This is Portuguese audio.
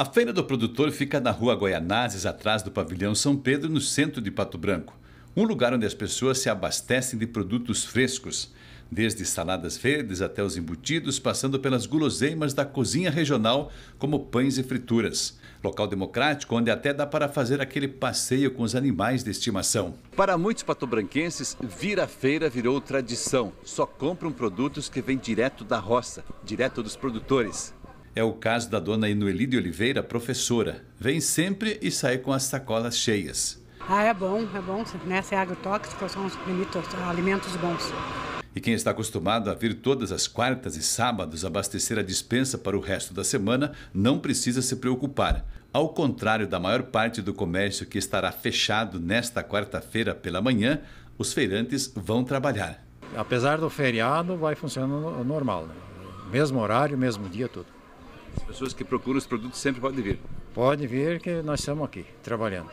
A Feira do Produtor fica na rua Goianazes, atrás do pavilhão São Pedro, no centro de Pato Branco. Um lugar onde as pessoas se abastecem de produtos frescos, desde saladas verdes até os embutidos, passando pelas guloseimas da cozinha regional, como pães e frituras. Local democrático onde até dá para fazer aquele passeio com os animais de estimação. Para muitos patobranquenses, vir à feira virou tradição. Só compram produtos que vêm direto da roça, direto dos produtores. É o caso da dona Inueli de Oliveira, professora. Vem sempre e sai com as sacolas cheias. Ah, é bom, é bom, né? é agrotóxico são os alimentos bons. E quem está acostumado a vir todas as quartas e sábados abastecer a dispensa para o resto da semana não precisa se preocupar. Ao contrário da maior parte do comércio que estará fechado nesta quarta-feira pela manhã, os feirantes vão trabalhar. Apesar do feriado, vai funcionando normal, né? mesmo horário, mesmo dia, tudo. As pessoas que procuram os produtos sempre podem vir. Pode vir que nós estamos aqui trabalhando.